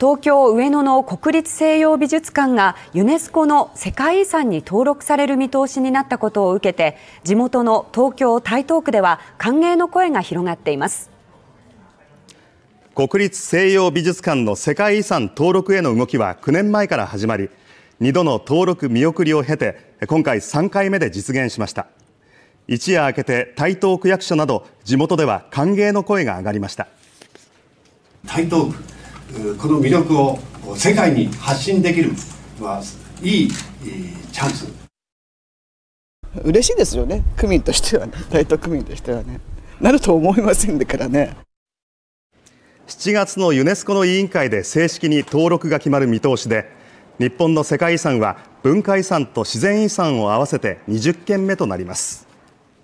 東京上野の国立西洋美術館がユネスコの世界遺産に登録される見通しになったことを受けて地元の東京台東区では歓迎の声が広がっています国立西洋美術館の世界遺産登録への動きは9年前から始まり2度の登録見送りを経て今回3回目で実現しました一夜明けて台東区役所など地元では歓迎の声が上がりました台東区この魅力を世界に発信できる、まあ、いいチャンス嬉しいですよね区民としてはね 大東区民としてはねなると思いませんからね7月のユネスコの委員会で正式に登録が決まる見通しで日本の世界遺産は文化遺産と自然遺産を合わせて20件目となります